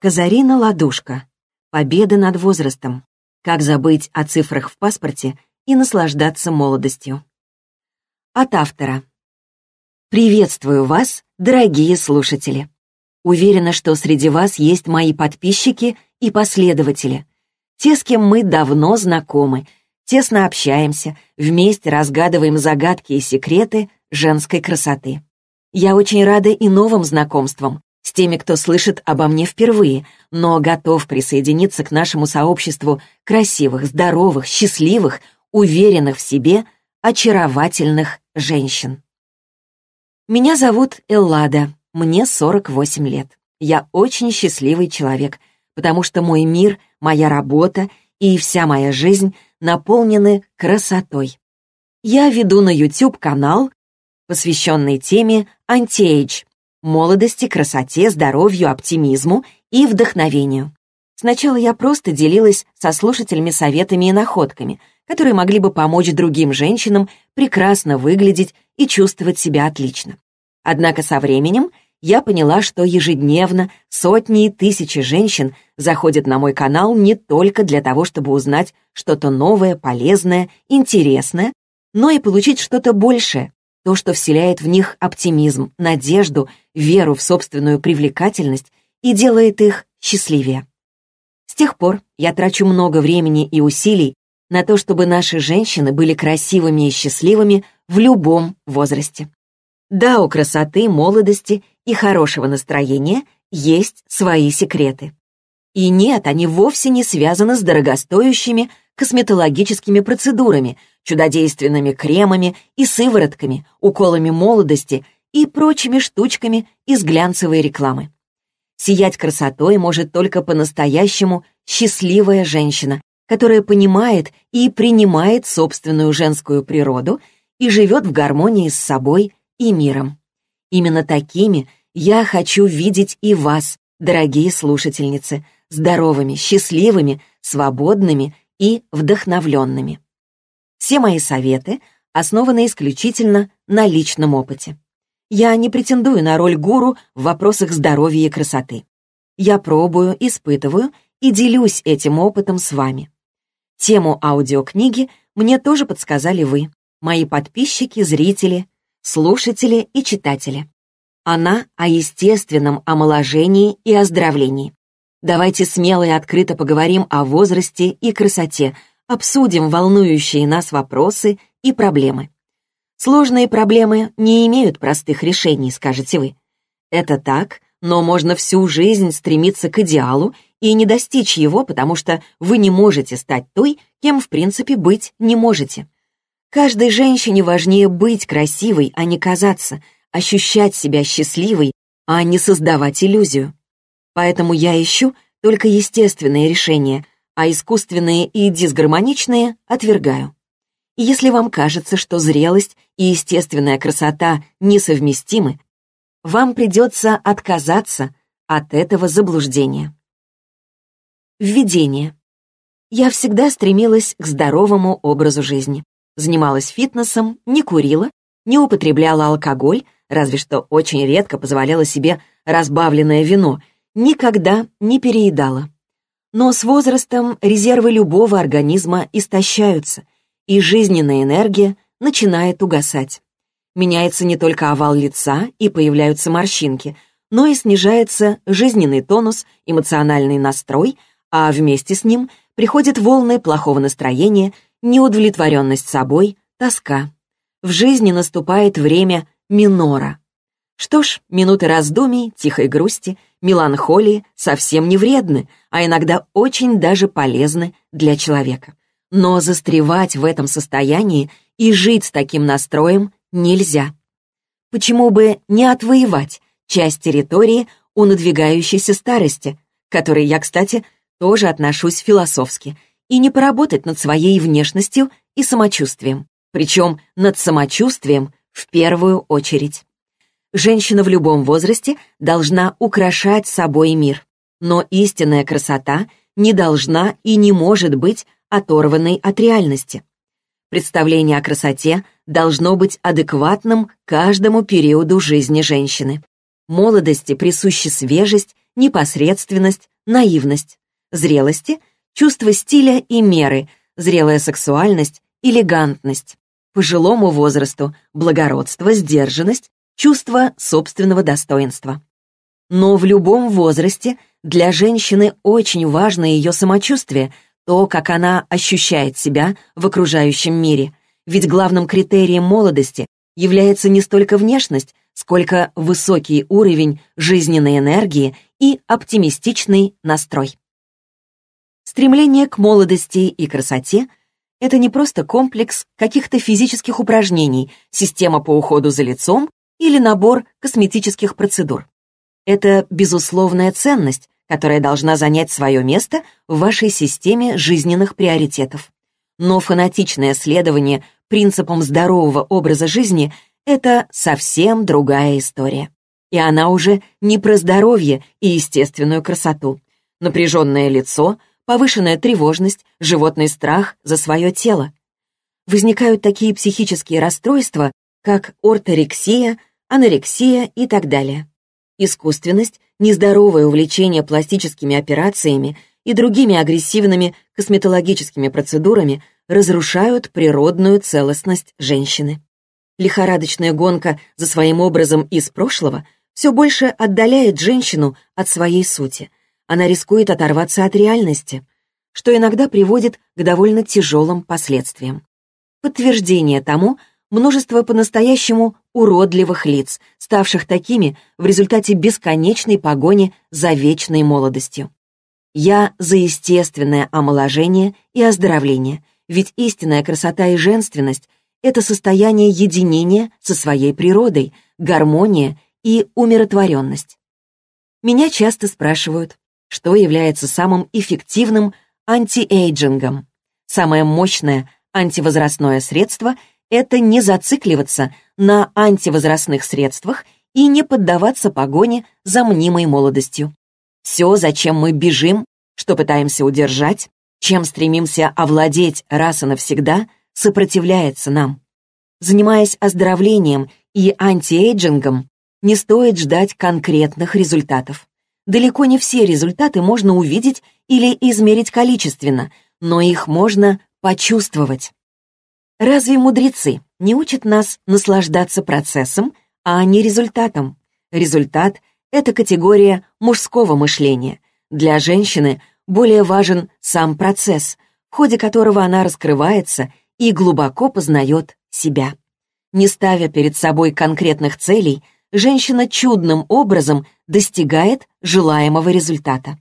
Казарина Ладушка. Победа над возрастом. Как забыть о цифрах в паспорте и наслаждаться молодостью. От автора. Приветствую вас, дорогие слушатели. Уверена, что среди вас есть мои подписчики и последователи. Те, с кем мы давно знакомы, тесно общаемся, вместе разгадываем загадки и секреты женской красоты. Я очень рада и новым знакомствам, с теми, кто слышит обо мне впервые, но готов присоединиться к нашему сообществу красивых, здоровых, счастливых, уверенных в себе, очаровательных женщин. Меня зовут Эллада, мне 48 лет. Я очень счастливый человек, потому что мой мир, моя работа и вся моя жизнь наполнены красотой. Я веду на YouTube канал, посвященный теме антиэйдж, молодости, красоте, здоровью, оптимизму и вдохновению. Сначала я просто делилась со слушателями советами и находками, которые могли бы помочь другим женщинам прекрасно выглядеть и чувствовать себя отлично. Однако со временем я поняла, что ежедневно сотни и тысячи женщин заходят на мой канал не только для того, чтобы узнать что-то новое, полезное, интересное, но и получить что-то большее, то, что вселяет в них оптимизм, надежду, веру в собственную привлекательность и делает их счастливее. С тех пор я трачу много времени и усилий на то, чтобы наши женщины были красивыми и счастливыми в любом возрасте. Да, у красоты, молодости и хорошего настроения есть свои секреты. И нет, они вовсе не связаны с дорогостоящими косметологическими процедурами, чудодейственными кремами и сыворотками, уколами молодости и прочими штучками из глянцевой рекламы. Сиять красотой может только по-настоящему счастливая женщина, которая понимает и принимает собственную женскую природу и живет в гармонии с собой и миром. Именно такими я хочу видеть и вас, дорогие слушательницы, здоровыми, счастливыми, свободными и вдохновленными. Все мои советы основаны исключительно на личном опыте. Я не претендую на роль гуру в вопросах здоровья и красоты. Я пробую, испытываю и делюсь этим опытом с вами. Тему аудиокниги мне тоже подсказали вы, мои подписчики, зрители, слушатели и читатели. Она о естественном омоложении и оздоровлении. Давайте смело и открыто поговорим о возрасте и красоте, обсудим волнующие нас вопросы и проблемы. Сложные проблемы не имеют простых решений, скажете вы. Это так, но можно всю жизнь стремиться к идеалу и не достичь его, потому что вы не можете стать той, кем в принципе быть не можете. Каждой женщине важнее быть красивой, а не казаться, ощущать себя счастливой, а не создавать иллюзию. Поэтому я ищу только естественные решения – а искусственные и дисгармоничные отвергаю. если вам кажется, что зрелость и естественная красота несовместимы, вам придется отказаться от этого заблуждения. Введение. Я всегда стремилась к здоровому образу жизни. Занималась фитнесом, не курила, не употребляла алкоголь, разве что очень редко позволяла себе разбавленное вино, никогда не переедала. Но с возрастом резервы любого организма истощаются, и жизненная энергия начинает угасать. Меняется не только овал лица и появляются морщинки, но и снижается жизненный тонус, эмоциональный настрой, а вместе с ним приходят волны плохого настроения, неудовлетворенность собой, тоска. В жизни наступает время минора. Что ж, минуты раздумий, тихой грусти — Меланхолии совсем не вредны, а иногда очень даже полезны для человека. Но застревать в этом состоянии и жить с таким настроем нельзя. Почему бы не отвоевать часть территории у надвигающейся старости, к которой я, кстати, тоже отношусь философски, и не поработать над своей внешностью и самочувствием. Причем над самочувствием в первую очередь. Женщина в любом возрасте должна украшать собой мир. Но истинная красота не должна и не может быть оторванной от реальности. Представление о красоте должно быть адекватным каждому периоду жизни женщины. Молодости присущи свежесть, непосредственность, наивность. Зрелости – чувство стиля и меры, зрелая сексуальность, элегантность. Пожилому возрасту – благородство, сдержанность, чувство собственного достоинства. Но в любом возрасте для женщины очень важно ее самочувствие, то, как она ощущает себя в окружающем мире. Ведь главным критерием молодости является не столько внешность, сколько высокий уровень жизненной энергии и оптимистичный настрой. Стремление к молодости и красоте — это не просто комплекс каких-то физических упражнений, система по уходу за лицом или набор косметических процедур. Это безусловная ценность, которая должна занять свое место в вашей системе жизненных приоритетов. Но фанатичное следование принципам здорового образа жизни – это совсем другая история. И она уже не про здоровье и естественную красоту. Напряженное лицо, повышенная тревожность, животный страх за свое тело. Возникают такие психические расстройства, как орторексия, анорексия и так далее. Искусственность, нездоровое увлечение пластическими операциями и другими агрессивными косметологическими процедурами разрушают природную целостность женщины. Лихорадочная гонка за своим образом из прошлого все больше отдаляет женщину от своей сути. Она рискует оторваться от реальности, что иногда приводит к довольно тяжелым последствиям. Подтверждение тому множество по-настоящему уродливых лиц, ставших такими в результате бесконечной погони за вечной молодостью. Я за естественное омоложение и оздоровление, ведь истинная красота и женственность — это состояние единения со своей природой, гармония и умиротворенность. Меня часто спрашивают, что является самым эффективным антиэйджингом. Самое мощное антивозрастное средство — это не зацикливаться на антивозрастных средствах и не поддаваться погоне за мнимой молодостью. Все, зачем мы бежим, что пытаемся удержать, чем стремимся овладеть раз и навсегда, сопротивляется нам. Занимаясь оздоровлением и антиэйджингом, не стоит ждать конкретных результатов. Далеко не все результаты можно увидеть или измерить количественно, но их можно почувствовать. Разве мудрецы не учат нас наслаждаться процессом, а не результатом? Результат — это категория мужского мышления. Для женщины более важен сам процесс, в ходе которого она раскрывается и глубоко познает себя. Не ставя перед собой конкретных целей, женщина чудным образом достигает желаемого результата.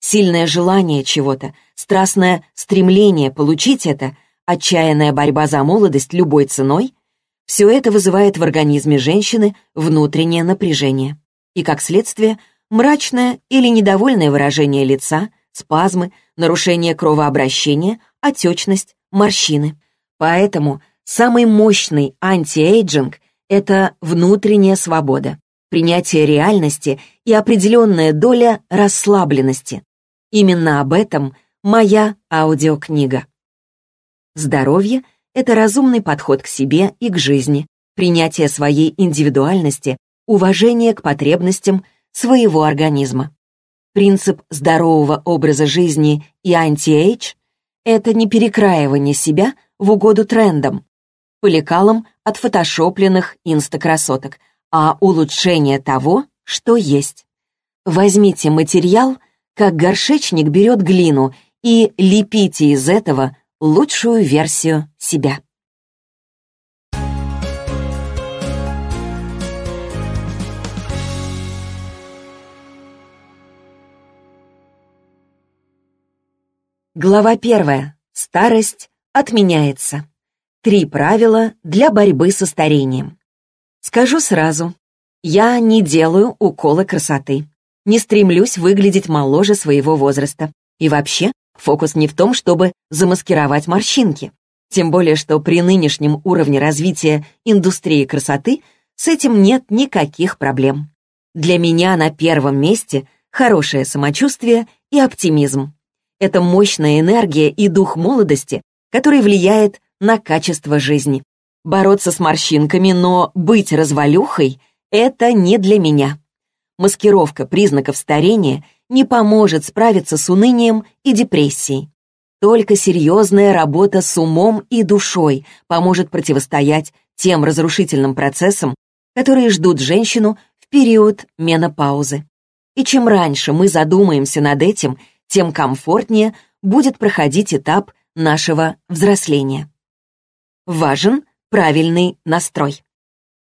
Сильное желание чего-то, страстное стремление получить это — отчаянная борьба за молодость любой ценой — все это вызывает в организме женщины внутреннее напряжение и, как следствие, мрачное или недовольное выражение лица, спазмы, нарушение кровообращения, отечность, морщины. Поэтому самый мощный антиэйджинг — это внутренняя свобода, принятие реальности и определенная доля расслабленности. Именно об этом моя аудиокнига. Здоровье — это разумный подход к себе и к жизни, принятие своей индивидуальности, уважение к потребностям своего организма. Принцип здорового образа жизни и анти-эйдж — это не перекраивание себя в угоду трендам, по лекалам от фотошопленных инстакрасоток, а улучшение того, что есть. Возьмите материал, как горшечник берет глину, и лепите из этого лучшую версию себя. Глава первая. Старость отменяется. Три правила для борьбы со старением. Скажу сразу, я не делаю уколы красоты. Не стремлюсь выглядеть моложе своего возраста. И вообще, Фокус не в том, чтобы замаскировать морщинки. Тем более, что при нынешнем уровне развития индустрии красоты с этим нет никаких проблем. Для меня на первом месте хорошее самочувствие и оптимизм. Это мощная энергия и дух молодости, который влияет на качество жизни. Бороться с морщинками, но быть развалюхой – это не для меня. Маскировка признаков старения – не поможет справиться с унынием и депрессией. Только серьезная работа с умом и душой поможет противостоять тем разрушительным процессам, которые ждут женщину в период менопаузы. И чем раньше мы задумаемся над этим, тем комфортнее будет проходить этап нашего взросления. Важен правильный настрой.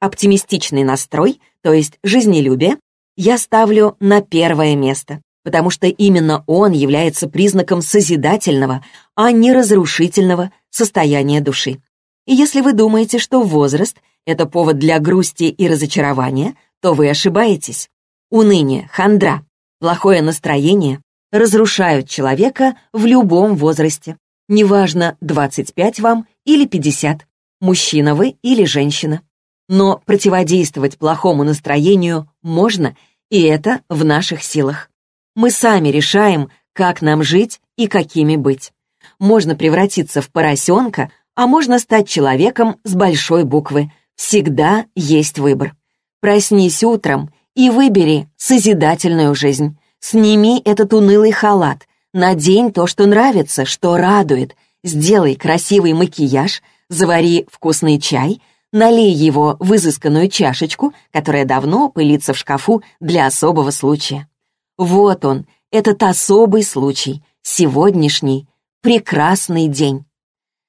Оптимистичный настрой, то есть жизнелюбие, я ставлю на первое место потому что именно он является признаком созидательного, а не разрушительного состояния души. И если вы думаете, что возраст — это повод для грусти и разочарования, то вы ошибаетесь. Уныние, хандра, плохое настроение разрушают человека в любом возрасте. Неважно, 25 вам или 50, мужчина вы или женщина. Но противодействовать плохому настроению можно, и это в наших силах. Мы сами решаем, как нам жить и какими быть. Можно превратиться в поросенка, а можно стать человеком с большой буквы. Всегда есть выбор. Проснись утром и выбери созидательную жизнь. Сними этот унылый халат, надень то, что нравится, что радует, сделай красивый макияж, завари вкусный чай, налей его в изысканную чашечку, которая давно пылится в шкафу для особого случая. Вот он, этот особый случай, сегодняшний, прекрасный день.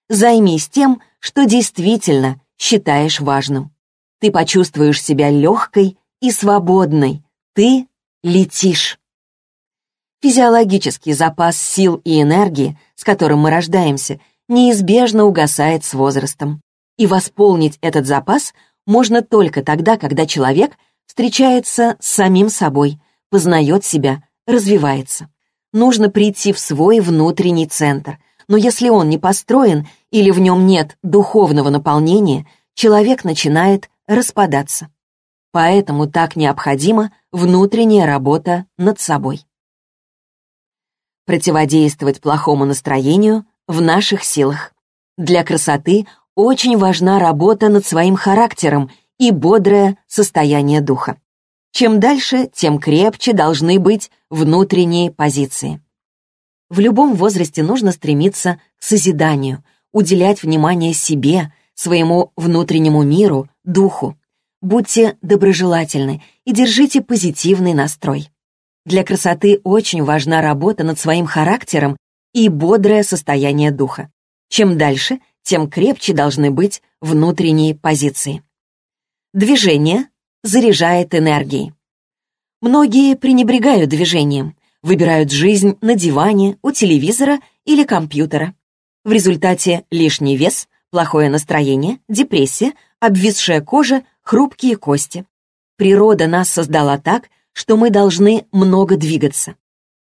Займись тем, что действительно считаешь важным. Ты почувствуешь себя легкой и свободной. Ты летишь. Физиологический запас сил и энергии, с которым мы рождаемся, неизбежно угасает с возрастом. И восполнить этот запас можно только тогда, когда человек встречается с самим собой – познает себя, развивается. Нужно прийти в свой внутренний центр, но если он не построен или в нем нет духовного наполнения, человек начинает распадаться. Поэтому так необходима внутренняя работа над собой. Противодействовать плохому настроению в наших силах. Для красоты очень важна работа над своим характером и бодрое состояние духа. Чем дальше, тем крепче должны быть внутренние позиции. В любом возрасте нужно стремиться к созиданию, уделять внимание себе, своему внутреннему миру, духу. Будьте доброжелательны и держите позитивный настрой. Для красоты очень важна работа над своим характером и бодрое состояние духа. Чем дальше, тем крепче должны быть внутренние позиции. Движение заряжает энергией. Многие пренебрегают движением, выбирают жизнь на диване, у телевизора или компьютера. В результате лишний вес, плохое настроение, депрессия, обвисшая кожа, хрупкие кости. Природа нас создала так, что мы должны много двигаться.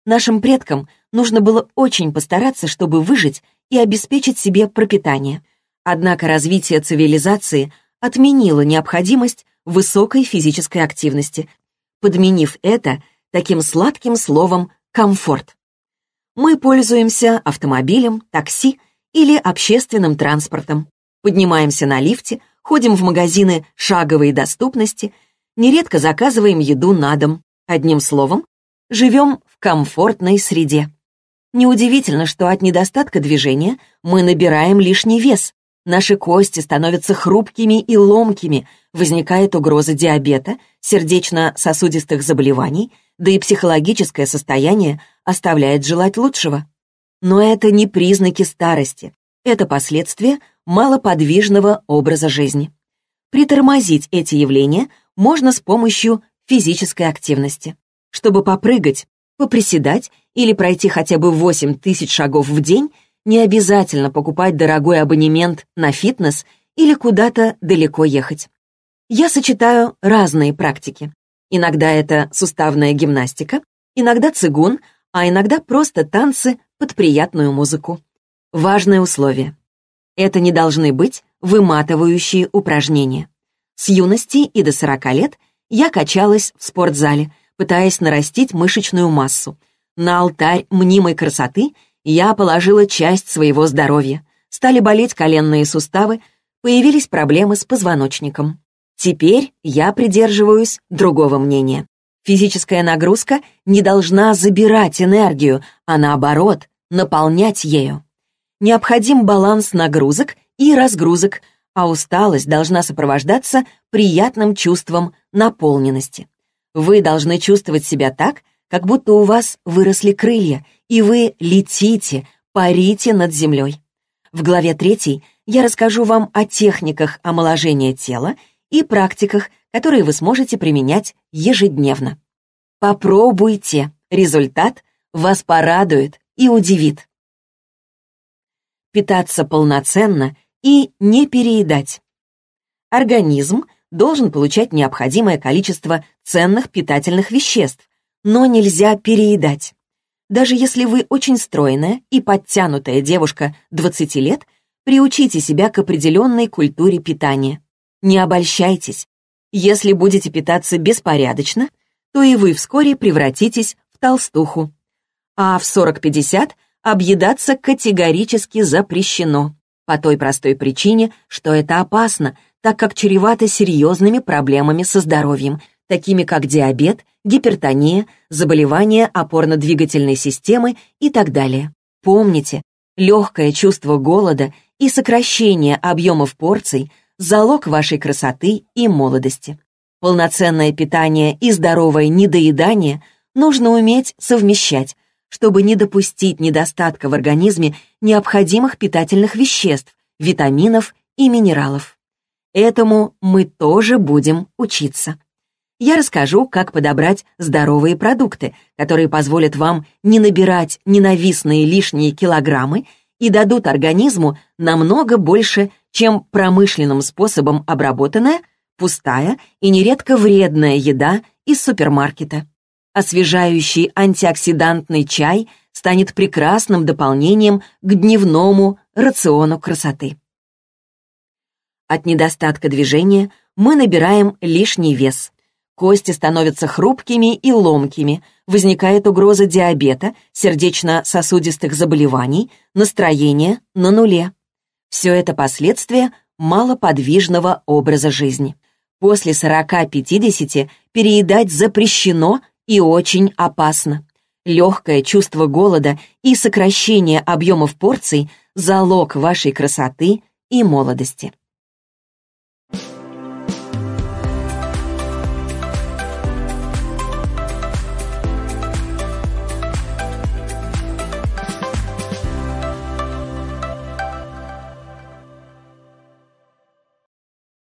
Нашим предкам нужно было очень постараться, чтобы выжить и обеспечить себе пропитание. Однако развитие цивилизации отменило необходимость высокой физической активности, подменив это таким сладким словом «комфорт». Мы пользуемся автомобилем, такси или общественным транспортом, поднимаемся на лифте, ходим в магазины шаговой доступности, нередко заказываем еду на дом. Одним словом, живем в комфортной среде. Неудивительно, что от недостатка движения мы набираем лишний вес, Наши кости становятся хрупкими и ломкими, возникает угроза диабета, сердечно-сосудистых заболеваний, да и психологическое состояние оставляет желать лучшего. Но это не признаки старости. Это последствия малоподвижного образа жизни. Притормозить эти явления можно с помощью физической активности. Чтобы попрыгать, поприседать или пройти хотя бы 8 тысяч шагов в день, не обязательно покупать дорогой абонемент на фитнес или куда-то далеко ехать. Я сочетаю разные практики. Иногда это суставная гимнастика, иногда цигун, а иногда просто танцы под приятную музыку. Важное условие. Это не должны быть выматывающие упражнения. С юности и до 40 лет я качалась в спортзале, пытаясь нарастить мышечную массу. На алтарь мнимой красоты я положила часть своего здоровья. Стали болеть коленные суставы, появились проблемы с позвоночником. Теперь я придерживаюсь другого мнения. Физическая нагрузка не должна забирать энергию, а наоборот, наполнять ею. Необходим баланс нагрузок и разгрузок, а усталость должна сопровождаться приятным чувством наполненности. Вы должны чувствовать себя так, как будто у вас выросли крылья, и вы летите, парите над землей. В главе 3 я расскажу вам о техниках омоложения тела и практиках, которые вы сможете применять ежедневно. Попробуйте, результат вас порадует и удивит. Питаться полноценно и не переедать. Организм должен получать необходимое количество ценных питательных веществ, но нельзя переедать. Даже если вы очень стройная и подтянутая девушка 20 лет, приучите себя к определенной культуре питания. Не обольщайтесь. Если будете питаться беспорядочно, то и вы вскоре превратитесь в толстуху. А в 40-50 объедаться категорически запрещено. По той простой причине, что это опасно, так как чревато серьезными проблемами со здоровьем – такими как диабет, гипертония, заболевания опорно-двигательной системы и так далее. Помните, легкое чувство голода и сокращение объемов порций – залог вашей красоты и молодости. Полноценное питание и здоровое недоедание нужно уметь совмещать, чтобы не допустить недостатка в организме необходимых питательных веществ, витаминов и минералов. Этому мы тоже будем учиться я расскажу, как подобрать здоровые продукты, которые позволят вам не набирать ненавистные лишние килограммы и дадут организму намного больше, чем промышленным способом обработанная, пустая и нередко вредная еда из супермаркета. Освежающий антиоксидантный чай станет прекрасным дополнением к дневному рациону красоты. От недостатка движения мы набираем лишний вес. Кости становятся хрупкими и ломкими, возникает угроза диабета, сердечно-сосудистых заболеваний, настроение на нуле. Все это последствия малоподвижного образа жизни. После 40-50 переедать запрещено и очень опасно. Легкое чувство голода и сокращение объемов порций – залог вашей красоты и молодости.